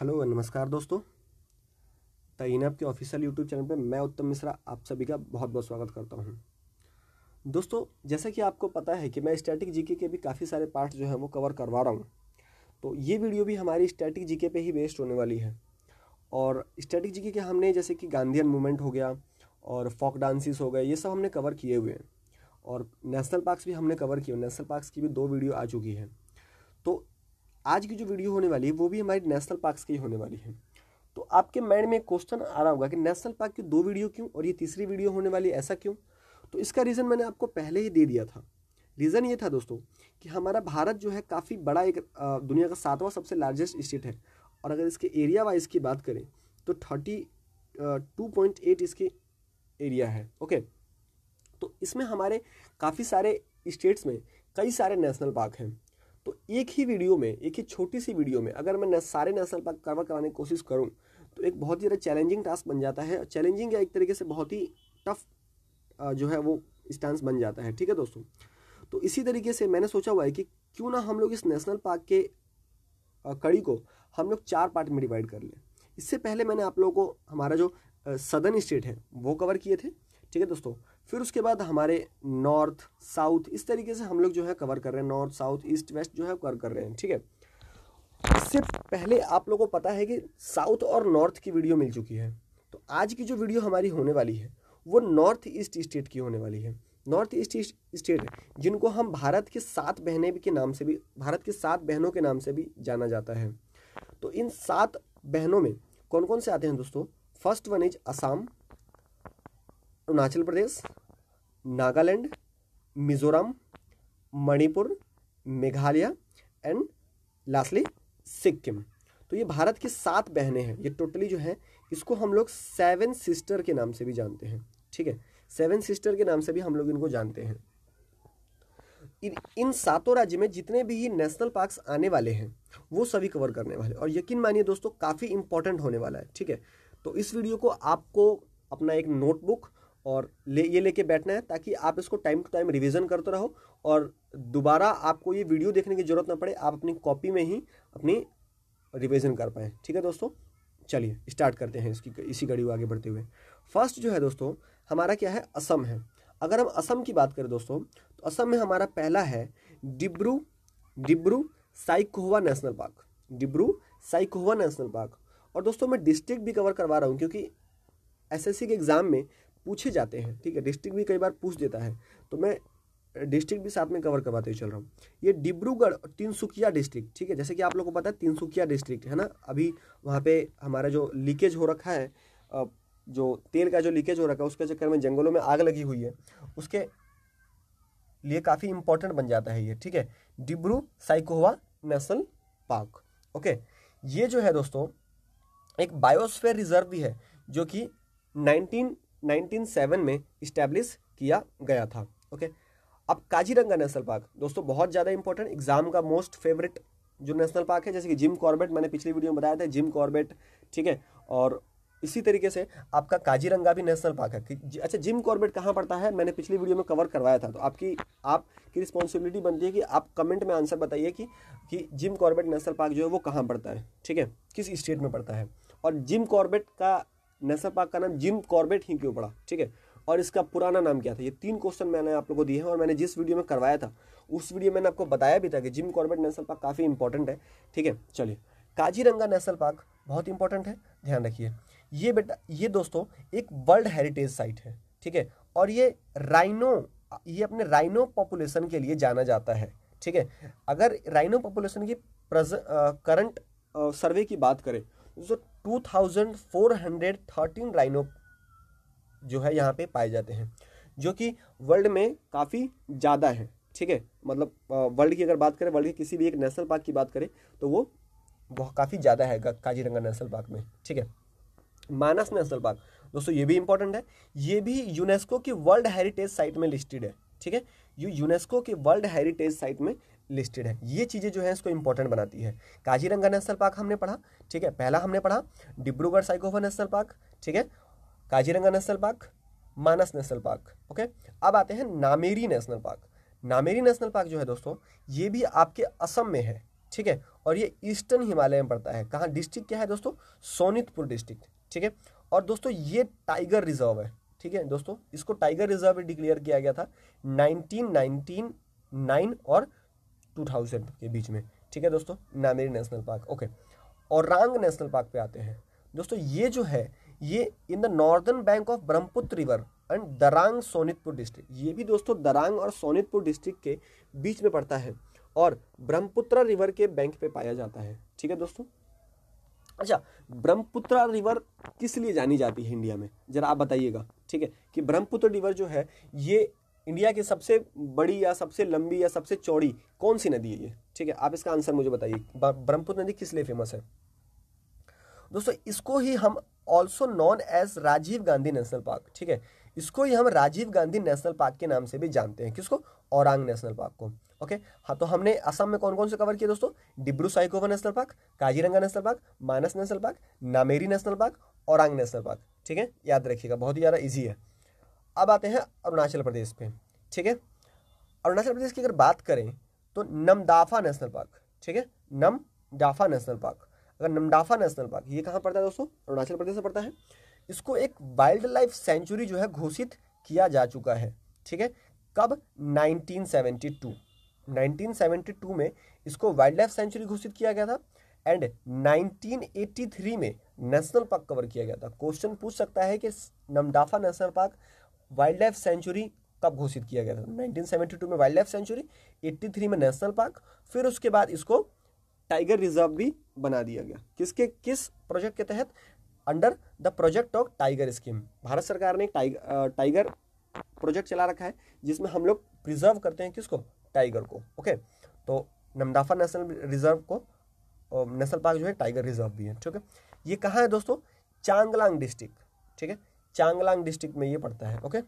hello नमस्कार दोस्तों तइनब के ऑफिशियल यूट्यूब चैनल पर मैं उत्तम मिश्रा आप सभी का बहुत बहुत स्वागत करता हूं दोस्तों जैसा कि आपको पता है कि मैं स्टैटिक जीके के भी काफ़ी सारे पार्ट जो है वो कवर करवा रहा हूं तो ये वीडियो भी हमारी स्टैटिक जीके पे ही बेस्ड होने वाली है और स्टैटिक जीके के हमने जैसे कि गांधीन मूवमेंट हो गया और फोक डांसिस हो गए ये सब हमने कवर किए हुए हैं और नेशनल पार्क्स भी हमने कवर किए नेशनल पार्क्स की भी दो वीडियो आ चुकी है आज की जो वीडियो होने वाली है वो भी हमारी नेशनल पार्क्स की होने वाली है तो आपके माइंड में एक क्वेश्चन आ रहा होगा कि नेशनल पार्क की दो वीडियो क्यों और ये तीसरी वीडियो होने वाली ऐसा क्यों तो इसका रीज़न मैंने आपको पहले ही दे दिया था रीज़न ये था दोस्तों कि हमारा भारत जो है काफ़ी बड़ा एक दुनिया का सातवां सबसे लार्जेस्ट स्टेट है और अगर इसके एरिया वाइज की बात करें तो थर्टी टू पॉइंट एट इसके एरिया है ओके तो इसमें हमारे काफ़ी सारे स्टेट्स में कई सारे नेशनल पार्क हैं एक ही वीडियो में एक ही छोटी सी वीडियो में अगर मैं सारे नेशनल पार्क कवर कराने की कोशिश करूँ तो एक बहुत ही ज़्यादा चैलेंजिंग टास्क बन जाता है चैलेंजिंग या एक तरीके से बहुत ही टफ जो है वो स्टांस बन जाता है ठीक है दोस्तों तो इसी तरीके से मैंने सोचा हुआ है कि क्यों ना हम लोग इस नेशनल पार्क के कड़ी को हम लोग चार पार्ट में डिवाइड कर लें इससे पहले मैंने आप लोगों को हमारा जो सदर्न स्टेट है वो कवर किए थे ठीक है दोस्तों फिर उसके बाद हमारे नॉर्थ साउथ इस तरीके से हम लोग जो है कवर कर रहे हैं नॉर्थ साउथ ईस्ट वेस्ट जो है कवर कर रहे हैं ठीक है इससे पहले आप लोगों को पता है कि साउथ और नॉर्थ की वीडियो मिल चुकी है तो आज की जो वीडियो हमारी होने वाली है वो नॉर्थ ईस्ट स्टेट की होने वाली है नॉर्थ ईस्ट स्टेट जिनको हम भारत के सात बहने के नाम से भी भारत के सात बहनों के नाम से भी जाना जाता है तो इन सात बहनों में कौन कौन से आते हैं दोस्तों first one is Assam Arunachal Pradesh Nagaland Mizoram Manipur Meghalaya and lastly Sikkim तो ये भारत की सात बहनें हैं ये टोटली जो है इसको हम लोग सेवन सिस्टर के नाम से भी जानते हैं ठीक है सेवन सिस्टर के नाम से भी हम लोग इनको जानते हैं इन इन सातों राज्य में जितने भी ये नेशनल पार्क्स आने वाले हैं वो सभी कवर करने वाले और यकीन मानिए दोस्तों काफ़ी इंपॉर्टेंट होने वाला है ठीक है तो इस वीडियो को आपको अपना एक नोटबुक और ले ये लेके बैठना है ताकि आप इसको टाइम टू टाइम रिवीजन करते रहो और दोबारा आपको ये वीडियो देखने की ज़रूरत ना पड़े आप अपनी कॉपी में ही अपनी रिवीजन कर पाएँ ठीक है दोस्तों चलिए स्टार्ट करते हैं इसकी इसी कड़ी को आगे बढ़ते हुए फर्स्ट जो है दोस्तों हमारा क्या है असम है अगर हम असम की बात करें दोस्तों तो असम में हमारा पहला है Dibru Dibru Saikhowa national park Dibru Saikhowa national park और दोस्तों मैं डिस्ट्रिक्ट भी कवर करवा रहा हूँ क्योंकि एसएससी के एग्ज़ाम में पूछे जाते हैं ठीक है डिस्ट्रिक्ट भी कई बार पूछ देता है तो मैं डिस्ट्रिक्ट भी साथ में कवर करवाते हुए चल रहा हूँ ये डिब्रूगढ़ तीनसुकिया डिस्ट्रिक्ट ठीक है जैसे कि आप लोगों को पता है तीनसुकिया डिस्ट्रिक्ट है ना अभी वहाँ पे हमारा जो लीकेज हो रखा है जो तेल का जो लीकेज हो रखा है उसके चक्कर में जंगलों में आग लगी हुई है उसके लिए काफ़ी इंपॉर्टेंट बन जाता है ये ठीक है Dibru Saikhowa national park okay ये जो है दोस्तों एक बायोस्फेयर रिजर्व भी है जो कि नाइनटीन 1907 में इस्टेब्लिश किया गया था ओके अब काजीरंगा नेशनल पार्क दोस्तों बहुत ज़्यादा इंपॉर्टेंट एग्जाम का मोस्ट फेवरेट जो नेशनल पार्क है जैसे कि जिम कॉर्बेट मैंने पिछली वीडियो में बताया था जिम कॉर्बेट ठीक है और इसी तरीके से आपका काजीरंगा भी नेशनल पार्क है अच्छा जिम कॉर्बेट कहाँ पड़ता है मैंने पिछली वीडियो में कवर करवाया था तो आपकी आपकी रिस्पॉन्सिबिलिटी बनती है कि आप कमेंट में आंसर बताइए कि कि जिम कॉर्बेट नेशनल पार्क जो है वो कहाँ पड़ता है ठीक है किस स्टेट में पड़ता है और जिम कॉर्बेट का नेशनल पार्क का नाम जिम कॉर्बेट ही क्यों पड़ा ठीक है और इसका पुराना नाम क्या था ये तीन क्वेश्चन मैंने आप लोगों को दिए हैं और मैंने जिस वीडियो में करवाया था उस वीडियो मैंने आपको बताया भी था कि जिम कॉर्बेट नेशनल पार्क काफ़ी इंपॉर्टेंट है ठीक है चलिए काजीरंगा नेशनल पार्क बहुत इंपॉर्टेंट है ध्यान रखिए ये बेटा ये दोस्तों एक वर्ल्ड हेरिटेज साइट है ठीक है और ये राइनो ये अपने राइनो पॉपुलेशन के लिए जाना जाता है ठीक है अगर राइनो पॉपुलेशन की करंट सर्वे की बात करें जो 2413 राइनो जो है यहाँ पे पाए जाते हैं जो कि वर्ल्ड में काफ़ी ज़्यादा है ठीक है मतलब वर्ल्ड की अगर बात करें वर्ल्ड के किसी भी एक नेशनल पार्क की बात करें तो वो बहुत काफ़ी ज़्यादा है काजीरंगा नेशनल पार्क में ठीक है मानस नेशनल पार्क दोस्तों ये भी इंपॉर्टेंट है ये भी यूनेस्को की वर्ल्ड हेरिटेज साइट में लिस्टेड है ठीक है ये यूनेस्को की वर्ल्ड हेरिटेज साइट में लिस्टेड है ये चीज़ें जो है इसको इंपॉर्टेंट बनाती है काजीरंगा नेशनल पार्क हमने पढ़ा ठीक है पहला हमने पढ़ा डिब्रूगढ़ साइकोफा नेशनल पार्क ठीक है Kaziranga national park Manas national park okay अब आते हैं Nameri national park Nameri national park जो है दोस्तों ये भी आपके असम में है ठीक है और ये ईस्टर्न हिमालय में पड़ता है कहाँ डिस्ट्रिक्ट क्या है दोस्तों सोनितपुर डिस्ट्रिक्ट ठीक है और दोस्तों ये टाइगर रिजर्व है ठीक है दोस्तों इसको टाइगर रिजर्व डिक्लेयर किया गया था नाइनटीन नाइन और टू के बीच में ठीक है दोस्तों नामेरी नेशनल पार्क ओके और रांग नेशनल पार्क पे आते हैं दोस्तों ये जो है ये in the northern bank of Brahmaputra river and Darrang Sonitpur district ये भी दोस्तों दरांग और सोनितपुर डिस्ट्रिक्ट के बीच में पड़ता है और ब्रह्मपुत्र रिवर के बैंक पे पाया जाता है ठीक है दोस्तों अच्छा ब्रह्मपुत्र रिवर किस लिए जानी जाती है इंडिया में जरा आप बताइएगा ठीक है कि ब्रह्मपुत्र रिवर जो है ये इंडिया की सबसे बड़ी या सबसे लंबी या सबसे चौड़ी कौन सी नदी है ये ठीक है आप इसका आंसर मुझे बताइए ब्रह्मपुत्र नदी किस लिए फेमस है दोस्तों इसको ही हम also known as Rajiv Gandhi national park ठीक है इसको ही हम राजीव गांधी नेशनल पार्क के नाम से भी जानते हैं किसको औरंग नेशनल पार्क को ओके हाँ तो हमने असम में कौन कौन से कवर किया दोस्तों Dibru Saikhowa national park Kaziranga national park Manas national park Nameri national park Orang national park ठीक है याद रखिएगा बहुत ही ज़्यादा ईजी है अब आते हैं अरुणाचल प्रदेश पे ठीक है अरुणाचल प्रदेश की अगर बात करें तो नमदाफा नेशनल पार्क ठीक है नमडाफा नेशनल पार्क अगर नमडाफा नेशनल पार्क ये कहाँ पड़ता है दोस्तों अरुणाचल प्रदेश में पड़ता है इसको एक वाइल्ड लाइफ सेंचुरी जो है घोषित किया जा चुका है ठीक है कब 1972 1972 में इसको वाइल्ड लाइफ सेंचुरी घोषित किया गया था एंड 1983 में नेशनल पार्क कवर किया गया था क्वेश्चन पूछ सकता है कि Namdapha national park wildlife sanctuary कब घोषित किया गया था नाइनटीन सेवेंटी टू में wildlife sanctuary eighty three में नेशनल पार्क फिर उसके बाद इसको टाइगर रिजर्व भी बना दिया गया किसके किस प्रोजेक्ट के तहत under the project of tiger scheme Bharat सरकार ने टाइगर टाइगर प्रोजेक्ट चला रखा है जिसमें हम लोग प्रिजर्व करते हैं किसको टाइगर को ओके तो नमदाफा नेशनल रिजर्व को नेशनल पार्क जो है टाइगर रिजर्व भी है ठीक है ये कहाँ है दोस्तों चांगलांग डिस्ट्रिक्ट ठीक है चांगलांग डिस्ट्रिक्ट में ये पड़ता है okay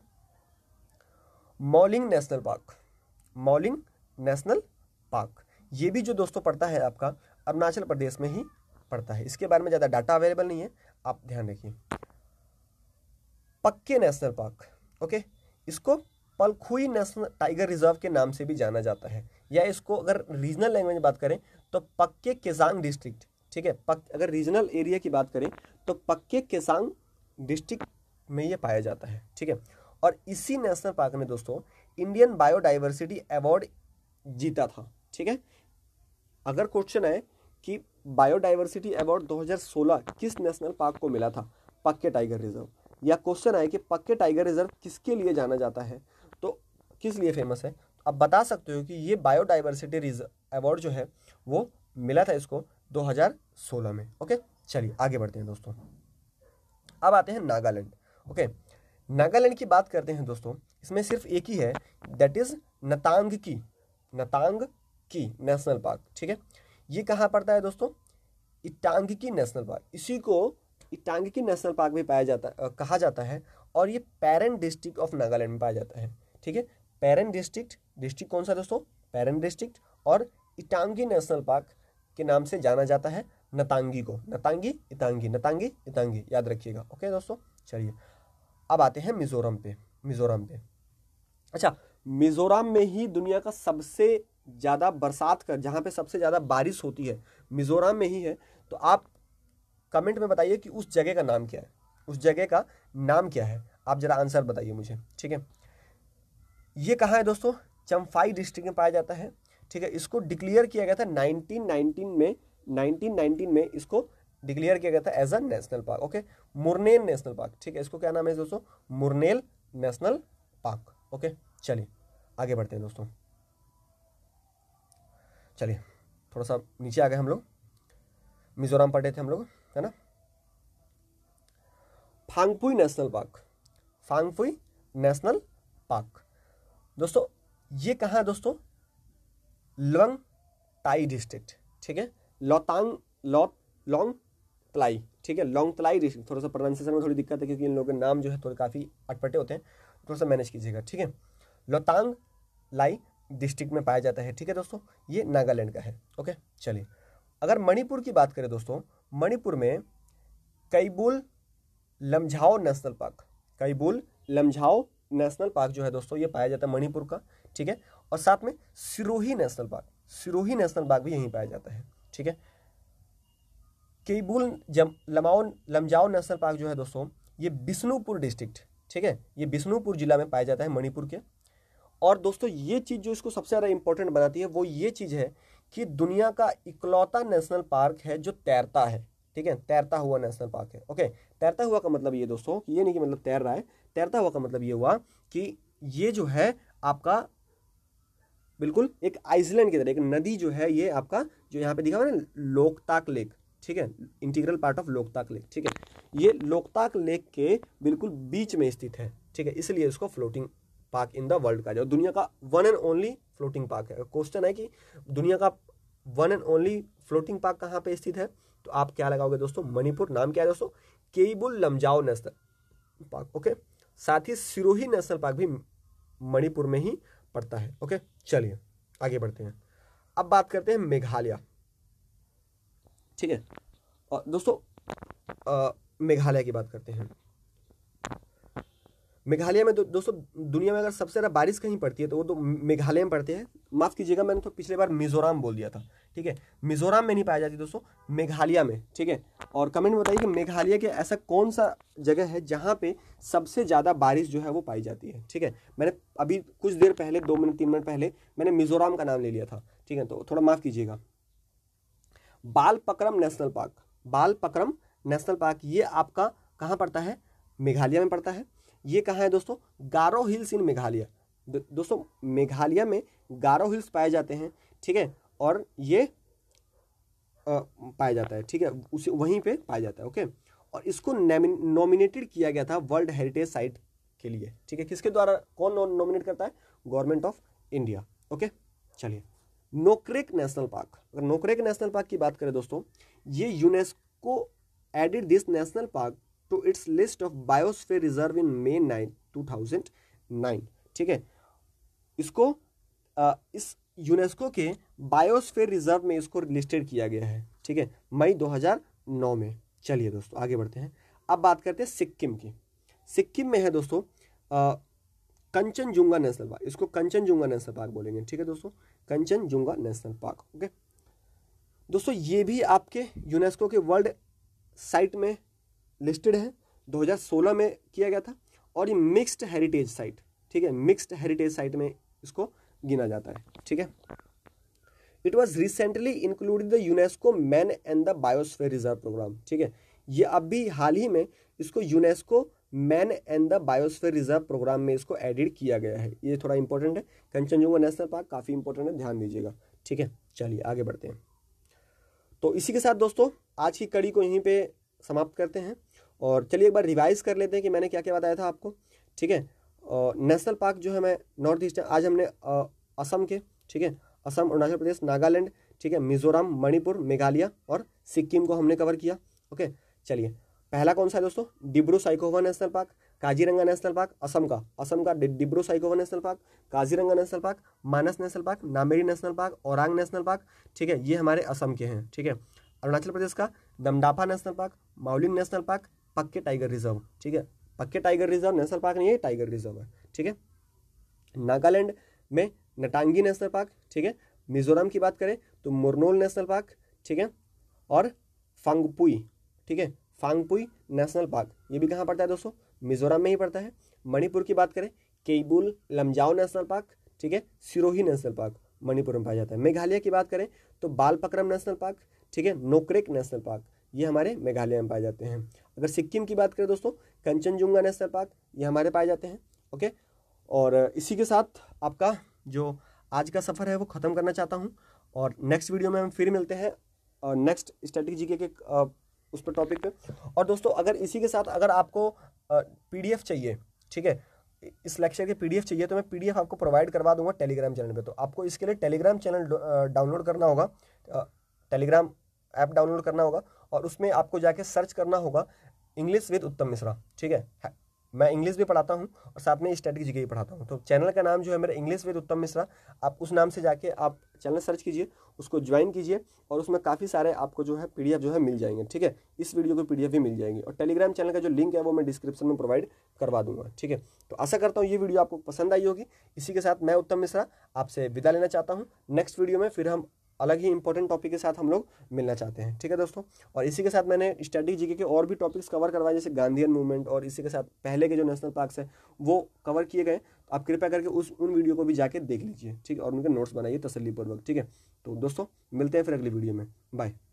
Mouling national park Mouling national park ये भी जो दोस्तों पड़ता है आपका अरुणाचल प्रदेश में ही पड़ता है इसके बारे में ज़्यादा डाटा अवेलेबल नहीं है आप ध्यान रखिए पक्के नेशनल पार्क ओके इसको पलखुई नेशनल टाइगर रिजर्व के नाम से भी जाना जाता है या इसको अगर रीजनल लैंग्वेज में बात करें तो पक्के केसांग डिस्ट्रिक्ट ठीक है पक अगर रीजनल एरिया की बात करें तो पक्के केसांग डिस्ट्रिक्ट में ये पाया जाता है ठीक है और इसी नेशनल पार्क ने दोस्तों इंडियन बायोडाइवर्सिटी अवार्ड जीता था ठीक है अगर क्वेश्चन है कि बायोडाइवर्सिटी अवार्ड 2016 किस नेशनल पार्क को मिला था पक्के टाइगर रिजर्व या क्वेश्चन है कि पक्के टाइगर रिजर्व किसके लिए जाना जाता है तो किस लिए फेमस है तो आप बता सकते हो कि ये बायोडाइवर्सिटी रिजर्व अवार्ड जो है वो मिला था इसको 2016 में ओके चलिए आगे बढ़ते हैं दोस्तों अब आते हैं नागालैंड ओके नागालैंड की बात करते हैं दोस्तों इसमें सिर्फ एक ही है दैट इज नतांग की नतांग की नेशनल पार्क ठीक है ये कहाँ पड़ता है दोस्तों इटांग की नेशनल पार्क इसी को इटांग की नेशनल पार्क में पाया जाता आ, कहा जाता है और ये पैरन डिस्ट्रिक्ट ऑफ नागालैंड में पाया जाता है ठीक है पैरन डिस्ट्रिक्ट डिस्ट्रिक्ट कौन सा दोस्तों पैरन डिस्ट्रिक्ट और इटांगी नेशनल पार्क के नाम से जाना जाता है नतांगी को नतांगी इतांगी नतांगी इतांगी याद रखिएगा ओके दोस्तों चलिए अब आते हैं मिज़ोरम पे मिज़ोरम पे अच्छा मिज़ोरम में ही दुनिया का सबसे ज़्यादा बरसात का जहाँ पे सबसे ज़्यादा बारिश होती है मिज़ोरम में ही है तो आप कमेंट में बताइए कि उस जगह का नाम क्या है उस जगह का नाम क्या है आप ज़रा आंसर बताइए मुझे ठीक है ये कहाँ है दोस्तों चम्फाई डिस्ट्रिक्ट में पाया जाता है ठीक है इसको डिक्लेयर किया गया था 1919 में 1919 में इसको डिक्लेयर किया गया था as a national park okay Murlen national park ठीक है इसको क्या नाम है दोस्तों मुरनेल नेशनल पार्क ओके चलिए आगे बढ़ते हैं दोस्तों चलिए थोड़ा सा नीचे आ गए हम लोग मिजोरम पढ़े थे हम लोग है ना Phawngpui national park Phawngpui national park दोस्तों ये कहाँ दोस्तों लॉन्ग टाई डिस्ट्रिक्ट ठीक है लोतांग लॉन्ग तलाई ठीक है लॉन्ग तलाई थोड़ा सा प्रोनाउंसिएशन में थोड़ी दिक्कत है क्योंकि इन लोगों के नाम जो है थोड़े काफ़ी अटपटे होते हैं थोड़ा सा मैनेज कीजिएगा ठीक है लोतांग लाई डिस्ट्रिक्ट में पाया जाता है ठीक है दोस्तों ये नागालैंड का है ओके चलिए अगर मणिपुर की बात करें दोस्तों मणिपुर में Keibul Lamjao national park Keibul Lamjao national park जो है दोस्तों ये पाया जाता है मणिपुर का ठीक है और साथ में Sirohi national park Sirohi national park भी यहीं पाया जाता है ठीक है केबुल जम लमाओ लमजाओ नेशनल पार्क जो है दोस्तों ये बिष्णुपुर डिस्ट्रिक्ट ठीक है ये बिष्णुपुर जिला में पाया जाता है मणिपुर के और दोस्तों ये चीज़ जो इसको सबसे ज़्यादा इंपॉर्टेंट बनाती है वो ये चीज़ है कि दुनिया का इकलौता नेशनल पार्क है जो तैरता है ठीक है तैरता हुआ नेशनल पार्क है ओके तैरता हुआ का मतलब ये दोस्तों कि ये नहीं कि मतलब तैर रहा है तैरता हुआ का मतलब ये हुआ कि ये जो है आपका बिल्कुल एक आइसलैंड की तरह एक नदी जो है ये आपका जो यहाँ पे दिखा हुआ ना लोकताक लेक ठीक है integral part of Loktak lake ठीक है ये लोकताक लेक के बिल्कुल बीच में स्थित है ठीक है इसलिए इसको floating park in the world कहा जाए दुनिया का one and only floating park है क्वेश्चन है कि दुनिया का one and only floating park कहाँ पे स्थित है तो आप क्या लगाओगे दोस्तों मणिपुर नाम क्या है दोस्तों Keibul Lamjao national park okay साथ ही सिरोही नेशनल पार्क भी मणिपुर में ही पड़ता है ओके चलिए आगे बढ़ते हैं अब बात करते हैं मेघालय ठीक है और दोस्तों मेघालय की बात करते हैं मेघालय में दो, दोस्तों दुनिया में अगर सबसे ज़्यादा बारिश कहीं पड़ती है तो वो तो मेघालय में पड़ती है माफ़ कीजिएगा मैंने तो पिछले बार मिजोरम बोल दिया था ठीक है मिजोरम में नहीं पाई जाती दोस्तों मेघालय में ठीक है और कमेंट में बताइए कि मेघालय के ऐसा कौन सा जगह है जहाँ पे सबसे ज़्यादा बारिश जो है वो पाई जाती है ठीक है मैंने अभी कुछ देर पहले दो मिनट तीन मिनट पहले मैंने मिज़ोराम का नाम ले लिया था ठीक है तो थोड़ा माफ़ कीजिएगा बाल पकरम नेशनल पार्क बाल पकरम नेशनल पार्क ये आपका कहाँ पड़ता है मेघालय में पड़ता है ये कहाँ है दोस्तों गारो हिल्स इन मेघालय दोस्तों मेघालय में गारो हिल्स पाए जाते हैं ठीक है और ये पाया जाता है ठीक है उसे वहीं पे पाया जाता है ओके और इसको नॉमिनेटेड किया गया था वर्ल्ड हेरिटेज साइट के लिए ठीक है किसके द्वारा कौन नॉमिनेट करता है गवर्नमेंट ऑफ इंडिया ओके चलिए नोक्रेक नेशनल पार्क अगर नोक्रेक नेशनल पार्क की बात करें दोस्तों ये UNESCO added this national park to its list of biosphere reserve in May nine two thousand nine ठीक है इसको आ, इस यूनेस्को के बायोस्फेयर रिजर्व में इसको लिस्टेड किया गया है ठीक है मई नौ में चलिए दोस्तों आगे बढ़ते हैं अब बात करते हैं सिक्किम की सिक्किम में है दोस्तों कंचनजुंगा नेशनल पार्क इसको कंचनजुंगा नेशनल पार्क बोलेंगे ठीक है दोस्तों कंचनजुंगा नेशनल पार्क ओके दोस्तों ये भी आपके यूनेस्को के वर्ल्ड साइट में लिस्टेड है 2016 में किया गया था और ये मिक्स्ड हेरिटेज साइट ठीक है मिक्स्ड हेरिटेज साइट में इसको गिना जाता है ठीक है it was recently included the UNESCO man and the biosphere reserve programme ठीक है ये अभी हाल ही में इसको UNESCO man and the biosphere reserve programme में इसको एडिट किया गया है ये थोड़ा इंपॉर्टेंट है कंचनजुंगा नेशनल पार्क काफ़ी इंपॉर्टेंट है ध्यान दीजिएगा ठीक है चलिए आगे बढ़ते हैं तो इसी के साथ दोस्तों आज की कड़ी को यहीं पे समाप्त करते हैं और चलिए एक बार रिवाइज कर लेते हैं कि मैंने क्या क्या बताया था आपको ठीक है नेशनल पार्क जो है मैं नॉर्थ ईस्ट आज हमने असम के ठीक है असम अरुणाचल प्रदेश नागालैंड ठीक है मिजोरम मणिपुर मेघालय और सिक्किम को हमने कवर किया ओके चलिए पहला कौन सा है दोस्तों Dibru Saikhowa national park Kaziranga national park Assam का असम का Dibru Saikhowa national park Kaziranga national park Manas national park Nameri national park Orang national park ठीक है ये हमारे असम के हैं ठीक है अरुणाचल प्रदेश का Namdapha national park Mouling national park Pakke tiger reserve ठीक है पक्के टाइगर रिजर्व नेशनल पार्क नहीं है टाइगर रिजर्व है ठीक है नागालैंड में नटांगी नेशनल पार्क ठीक है मिजोरम की बात करें तो मुरनोल नेशनल पार्क ठीक है और फंगपुई ठीक है फांगपुई नेशनल पार्क ये भी कहाँ पड़ता है दोस्तों मिजोरम में ही पड़ता है मणिपुर की बात करें केबुल लमजाओ नेशनल पार्क ठीक है सिरोही नेशनल पार्क मणिपुर में पाया जाता है मेघालय की बात करें तो बालपक्रम नेशनल पार्क ठीक है नोकरेक नेशनल पार्क ये हमारे मेघालय में पाए जाते हैं अगर सिक्किम की बात करें दोस्तों कंचनजुंगा नेशनल पार्क ये हमारे पाए जाते हैं ओके और इसी के साथ आपका जो आज का सफ़र है वो ख़त्म करना चाहता हूँ और नेक्स्ट वीडियो में हम फिर मिलते हैं और नेक्स्ट स्टैटिक जीके के उस पर टॉपिक पे और दोस्तों अगर इसी के साथ अगर आपको पी चाहिए ठीक है इस लेक्चर के पीडीएफ चाहिए तो मैं पीडीएफ आपको प्रोवाइड करवा दूंगा टेलीग्राम चैनल पे तो आपको इसके लिए टेलीग्राम चैनल डाउनलोड करना होगा टेलीग्राम ऐप डाउनलोड करना होगा और उसमें आपको जाके सर्च करना होगा इंग्लिश विद उत्तम मिश्रा ठीक है मैं इंग्लिश भी पढ़ाता हूँ और साथ में स्टैटिक जगह भी पढ़ाता हूँ तो चैनल का नाम जो है मेरा इंग्लिश विद उत्तम मिश्रा आप उस नाम से जाके आप चैनल सर्च कीजिए उसको ज्वाइन कीजिए और उसमें काफ़ी सारे आपको जो है पी जो है मिल जाएंगे ठीक है इस वीडियो को पी भी मिल जाएगी और टेलीग्राम चैनल का जो लिंक है वो मैं डिस्क्रिप्शन में प्रोवाइड करवा दूंगा ठीक है तो आशा करता हूँ ये वीडियो आपको पसंद आई होगी इसी के साथ मैं उत्तम मिश्रा आपसे विदा लेना चाहता हूँ नेक्स्ट वीडियो में फिर हम अलग ही इंपॉर्टेंट टॉपिक के साथ हम लोग मिलना चाहते हैं ठीक है दोस्तों और इसी के साथ मैंने स्टैटिक जीके के और भी टॉपिक्स कवर करवाए जैसे गांधीयन मूवमेंट और इसी के साथ पहले के जो नेशनल पार्क्स है वो कवर किए गए आप कृपया करके उस उन वीडियो को भी जाके देख लीजिए ठीक है और उनके नोट्स बनाइए तसलीपूर्वक ठीक है तो दोस्तों मिलते हैं फिर अगली वीडियो में बाय